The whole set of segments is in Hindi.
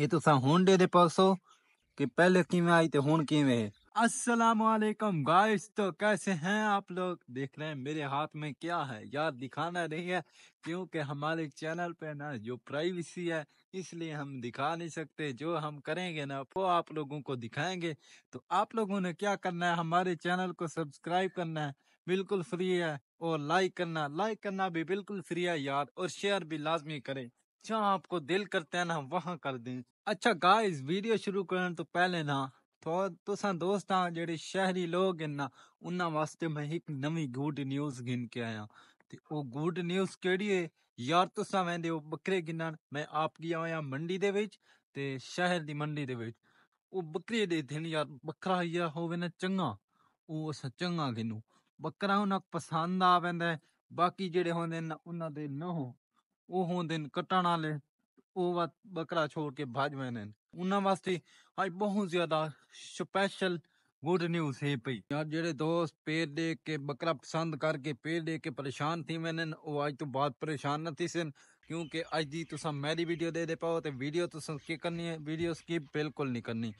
ये ਤੁਸੀਂ ਹੋਂਡੇ दे ਪਾਸੋਂ कि पहले किमें आई तो हूँ किमें है असलम गाइस तो कैसे हैं आप लोग देख रहे हैं मेरे हाथ में क्या है यार दिखाना नहीं है क्योंकि हमारे चैनल पे ना जो प्राइवेसी है इसलिए हम दिखा नहीं सकते जो हम करेंगे ना वो आप लोगों को दिखाएंगे तो आप लोगों ने क्या करना है हमारे चैनल को सब्सक्राइब करना है बिल्कुल फ्री है और लाइक करना लाइक करना भी बिल्कुल फ्री है यार और शेयर भी लाजमी करें जहाँ आपको दिल करते हैं ना वहाँ कर दें अच्छा गाइस वीडियो शुरू करण तो पहले ना तो तुसा दोस्त हाँ जेडे शहरी लोग हैं ना उन्होंने वास्ते मैं एक नवी गुड न्यूज़ गिन के आया ਤੇ ਉਹ ਗੁੱਡ ਨਿਊਜ਼ ਕਿਹੜੀ ਹੈ ਯਾਰ ਤੁਸੀਂ ਵੈਂਦੇ ਹੋ ਬੱਕਰੇ ਗਿਨਣ ਮੈਂ ਆਪ ਗਿਆ ਹੋਇਆ ਮੰਡੀ ਦੇ ਵਿੱਚ ਤੇ ਸ਼ਹਿਰ ਦੀ ਮੰਡੀ ਦੇ ਵਿੱਚ ਉਹ ਬੱਕਰੇ ਦੇ ਦਿਨ ਯਾਰ ਬੱਕਰਾ ਯਾ ਹੋਵੇ ਨਾ ਚੰਗਾ ਉਹ ਅਸਾਂ ਚੰਗਾ ਗਿਨੂ ਬੱਕਰਾ ਉਹਨਾਂ ਪਸੰਦ ਆਵੈਂਦਾ ਬਾਕੀ ਜਿਹੜੇ ਹੁੰਦੇ ਨਾ ਉਹਨਾਂ ਦੇ ਨਾ ਹੋ ओहो दिन कटण आले ओवा बकरा छोड़ के भाज वेने उन वास्ते आज बहुत ज्यादा स्पेशल गुड न्यूज है पई यार जेड़े दोस्त पेड़ दे के बकरा पसंद करके पेड़ दे के परेशान थी वेने ओ आज तो बहुत परेशान न थी सन क्योंकि अज की तुम मेरी वीडियो देते दे पाओ तो वीडियो तुम करनी है वीडियो स्किप बिल्कुल नहीं करनी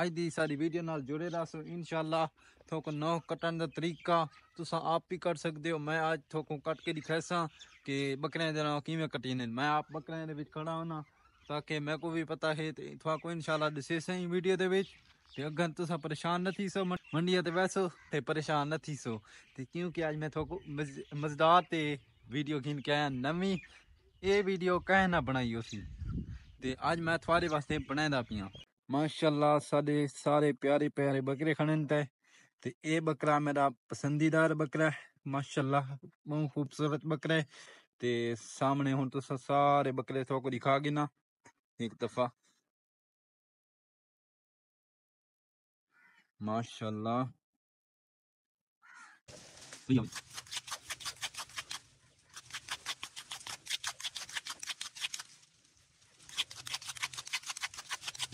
अज की सारी वीडियो न जुड़े दस इनशाला थोको नौ कट्ट का तरीका तुस आप ही कट सकते हो मैं अच्छ थोको कट के दिखाएसा कि बकरिया नौ किमें कटी ने मैं आप बकरिया खड़ा होना ताकि मेरे को भी पता है तो थोको इनशाला दसे सही वीडियो के अगर तुस परेशान न थी सो मंडिया बैसो तो परेशान न थी सो क्योंकि अज मैं थोको मज मजदार से वीडियो खीन के आया नवी वीडियो कहे ना बनाई उसी अज मैं थोड़े वास्ते बनाए पियाँ माशाला साढ़े सारे प्यारे प्यारे बकरे खड़े तय तो यह बकरा मेरा पसंदीदार बकरा है माशाला बहुत खूबसूरत बकरा है तो सामने हूँ तो सारे बकरे थोकरी दिखा गए ना एक दफा माशाला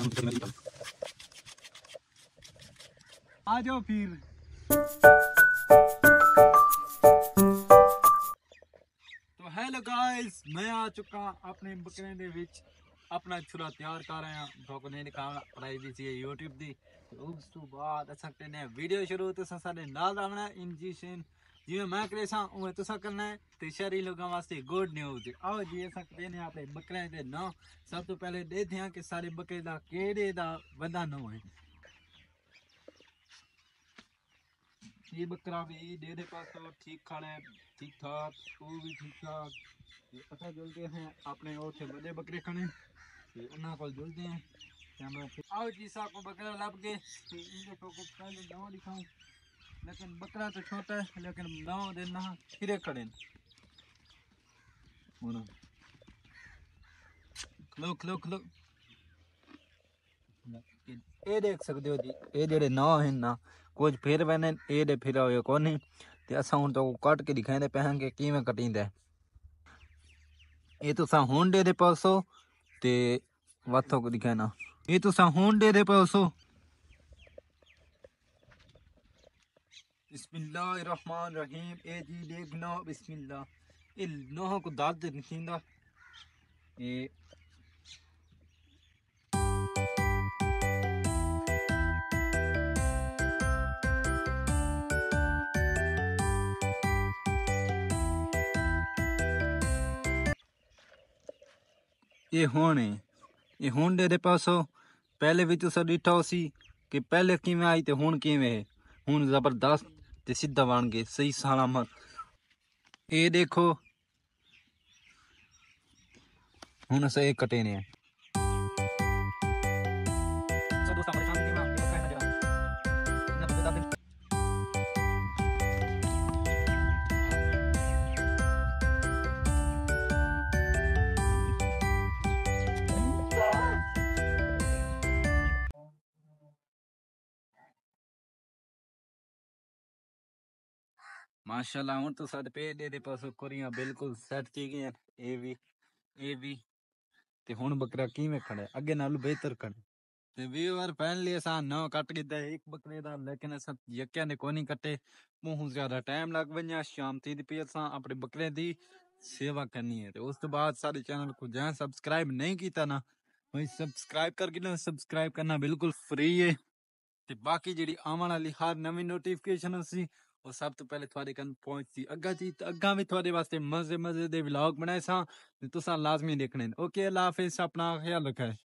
आजो फिर तो हेलो गाइस मैं आ चुका अपने बकरे के अपना छुरा तैयार कर रहा हाँ दिखाना पढ़ाई भी सी यूट्यूब की उस तू तो बाद वीडियो शुरू तो सारे नाल आना इंजीशन ਜਿਵੇਂ ਮੈਂ ਕਰੇਸਾਂ ਉਵੇਂ ਤੁਸੀਂ ਕਰਨਾ ਹੈ ਤੇ ਸ਼ਹਿਰੀ ਲੋਕਾਂ ਵਾਸਤੇ ਗੁੱਡ ਨਿਊਜ਼ ਆਓ ਜੀ ਅਸਾਂ ਕਹਿੰਦੇ ਹਾਂ ਆਪਣੇ ਬੱਕਰਿਆਂ ਦੇ ਨਾਂ ਸਭ ਤੋਂ ਪਹਿਲੇ ਦੇਖਦੇ ਹਾਂ ਕਿ ਸਾਰੇ ਬੱਕਰੇ ਦਾ ਕਿਹੜੇ ਦਾ ਵਧਾ ये बकरा भी डेढ़ पास ठीक खड़ा ठीक ठाक वो भी ठीक ठाक ये पता जुलते हैं अपने और बकरे खड़े ये उन्होंने को जुलते हैं आओ जी साहब बकरा लभ गए इनके को पहले नाव दिखाऊं लेकिन बकरा तो छोटा है लेकिन नौ दिन ना खिरे खड़े खलो खलो खलो ये देख सकते हो जी ये जेडे नौ हैं ना कुछ फिर बने ये दे फिर हुए कौन है ते असा हूं तो कट के दिखाएंगे पहन के किवें ये तो सा हुन दे दे पासो ते दिखाना ये तो सा हुन दे दे बिस्मिल्लाहमान होने ये हूँ पासो पहले भी तो सर डिठाओ सी कि पहले किमें आई तो हूँ किमें हूँ जबरदस्त ਤੇ ਸਿੱਧਾ ਬਣ ਗਏ ਸਹੀ ਸਲਾਮਤ ਇਹ ਦੇਖੋ ਹੁਣ ਸੇ ਕਟੇ ਨੇ ਮਾਸ਼ਾਅੱਲਾ ਹੁਣ ਤਾਂ ਸਾਡੇ ਪੇਜ ਦੇ ਦੇ ਪਾਸੋਂ ਕੁਰੀਆਂ ਬਿਲਕੁਲ ਸੈੱਟ ਚ ਗਈਆਂ ਇਹ ਵੀ ਇਹ ਵੀ ਤੇ ਹੁਣ ਬੱਕਰਾ ਕਿਵੇਂ ਖੜਾ ਅੱਗੇ ਨਾਲੋਂ ਬਿਹਤਰ ਖੜਾ ਤੇ ਵੀਵਰ ਫੈਨ ਲਈ ਅਸਾਂ ਨੌ ਕੱਟ ਗਿੱਦਾ ਇੱਕ ਬੱਕਰੇ ਦਾ ਲੇਕਿਨ ਅਸਾਂ ਯੱਕਿਆਂ ਨੇ ਕੋਈ ਨਹੀਂ ਕੱਟੇ ਮੂੰਹ ਜ਼ਿਆਦਾ ਟਾਈਮ ਲੱਗ ਵੰਿਆ ਸ਼ਾਮ ਤੀ ਦੀ ਪੀਰ ਸਾਂ ਆਪਣੇ ਬੱਕਰੇ ਦੀ ਸੇਵਾ ਕਰਨੀ ਹੈ ਤੇ ਉਸ ਤੋਂ ਬਾਅਦ ਸਾਡੇ ਚੈਨਲ ਨੂੰ ਜਾਂ ਸਬਸਕ੍ਰਾਈਬ ਨਹੀਂ ਕੀਤਾ ਨਾ ਵਈ ਸਬਸਕ੍ਰਾਈਬ ਕਰਕੇ ਨਾ ਸਬਸਕ੍ਰਾਈਬ ਕਰਨਾ ਬਿਲਕੁਲ ਫ੍ਰੀ ਹੈ ਤੇ ਬਾਕੀ ਜਿਹੜੀ ਆਉਣ ਵਾਲੀ ਹਰ ਨਵੀਂ ਨੋਟੀਫਿਕੇਸ਼ਨ ਅਸੀਂ ਉਹ ਸਭ ਤੋਂ ਪਹਿਲੇ ਤੁਹਾਡੇ ਕੰਨ ਪਹੁੰਚਦੀ ਅੱਗਾ ਜੀ ਅੱਗਾ ਵੀ ਤੁਹਾਡੇ ਵਾਸਤੇ ਮਜ਼ੇ ਮਜ਼ੇ ਦੇ ਵਲੌਗ ਬਣਾਏ ਸਾਂ ਤੇ ਤੁਸੀਂ ਲਾਜ਼ਮੀ ਦੇਖਣੇ ਓਕੇ ਅੱਲਾ ਹਾਫਿਜ਼ ਆਪਣਾ ਖਿਆਲ ਰੱਖੇ